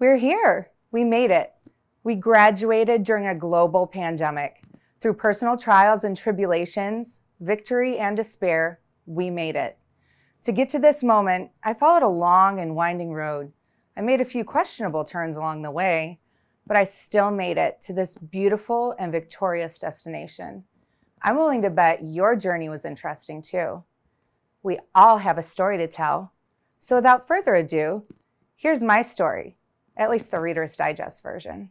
We're here. We made it. We graduated during a global pandemic. Through personal trials and tribulations, victory and despair, we made it. To get to this moment, I followed a long and winding road. I made a few questionable turns along the way, but I still made it to this beautiful and victorious destination. I'm willing to bet your journey was interesting too. We all have a story to tell. So without further ado, here's my story at least the Reader's Digest version.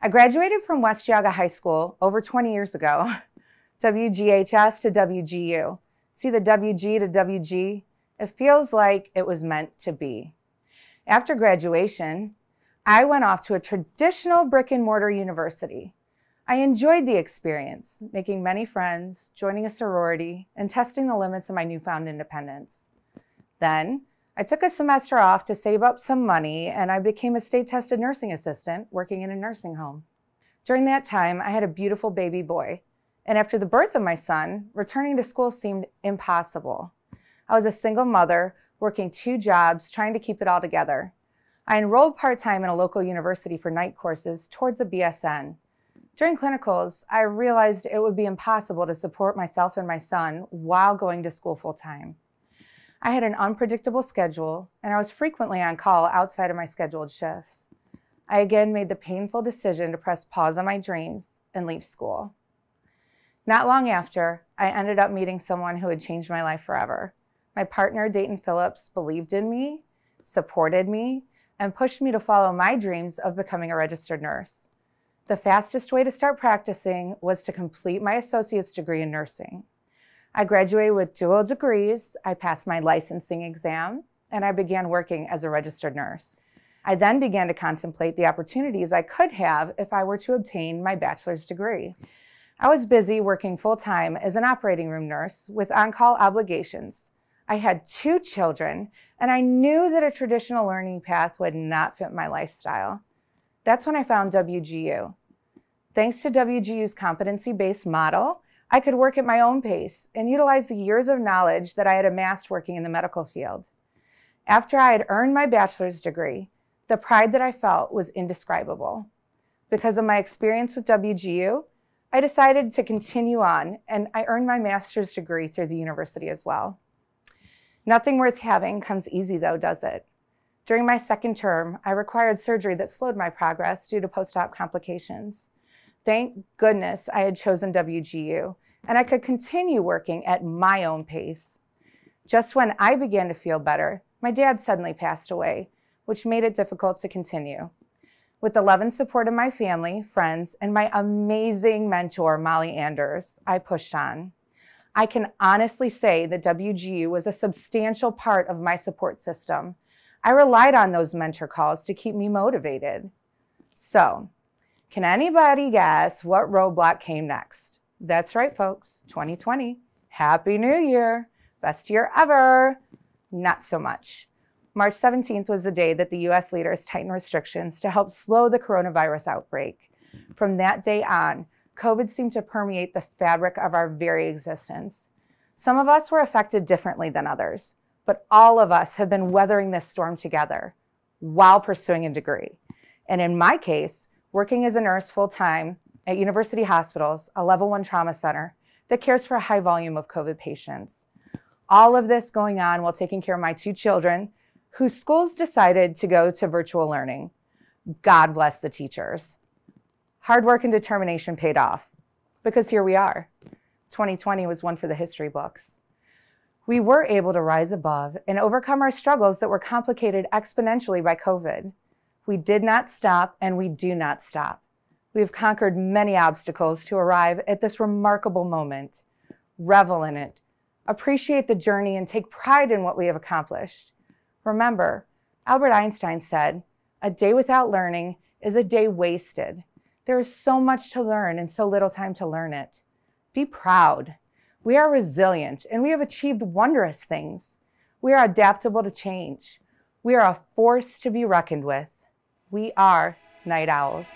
I graduated from West Yaga High School over 20 years ago, WGHS to WGU. See the WG to WG? It feels like it was meant to be. After graduation, I went off to a traditional brick and mortar university. I enjoyed the experience, making many friends, joining a sorority, and testing the limits of my newfound independence. Then I took a semester off to save up some money and I became a state tested nursing assistant working in a nursing home. During that time, I had a beautiful baby boy. And after the birth of my son, returning to school seemed impossible. I was a single mother working two jobs, trying to keep it all together. I enrolled part time in a local university for night courses towards a BSN. During clinicals, I realized it would be impossible to support myself and my son while going to school full time. I had an unpredictable schedule, and I was frequently on call outside of my scheduled shifts. I again made the painful decision to press pause on my dreams and leave school. Not long after, I ended up meeting someone who had changed my life forever. My partner, Dayton Phillips, believed in me, supported me, and pushed me to follow my dreams of becoming a registered nurse. The fastest way to start practicing was to complete my associate's degree in nursing. I graduated with dual degrees, I passed my licensing exam, and I began working as a registered nurse. I then began to contemplate the opportunities I could have if I were to obtain my bachelor's degree. I was busy working full time as an operating room nurse with on call obligations. I had two children, and I knew that a traditional learning path would not fit my lifestyle. That's when I found WGU. Thanks to WGU's competency based model, I could work at my own pace and utilize the years of knowledge that I had amassed working in the medical field. After I had earned my bachelor's degree, the pride that I felt was indescribable. Because of my experience with WGU, I decided to continue on and I earned my master's degree through the university as well. Nothing worth having comes easy though, does it? During my second term, I required surgery that slowed my progress due to post-op complications. Thank goodness I had chosen WGU, and I could continue working at my own pace. Just when I began to feel better, my dad suddenly passed away, which made it difficult to continue. With the love and support of my family, friends, and my amazing mentor, Molly Anders, I pushed on. I can honestly say that WGU was a substantial part of my support system. I relied on those mentor calls to keep me motivated. So, can anybody guess what roadblock came next? That's right, folks, 2020. Happy New Year. Best year ever. Not so much. March 17th was the day that the US leaders tightened restrictions to help slow the coronavirus outbreak. From that day on, COVID seemed to permeate the fabric of our very existence. Some of us were affected differently than others, but all of us have been weathering this storm together while pursuing a degree. And in my case, working as a nurse full time at University Hospitals, a level one trauma center that cares for a high volume of COVID patients. All of this going on while taking care of my two children, whose schools decided to go to virtual learning. God bless the teachers. Hard work and determination paid off because here we are. 2020 was one for the history books. We were able to rise above and overcome our struggles that were complicated exponentially by COVID. We did not stop and we do not stop. We have conquered many obstacles to arrive at this remarkable moment. Revel in it. Appreciate the journey and take pride in what we have accomplished. Remember, Albert Einstein said, a day without learning is a day wasted. There is so much to learn and so little time to learn it. Be proud. We are resilient and we have achieved wondrous things. We are adaptable to change. We are a force to be reckoned with. We are night owls.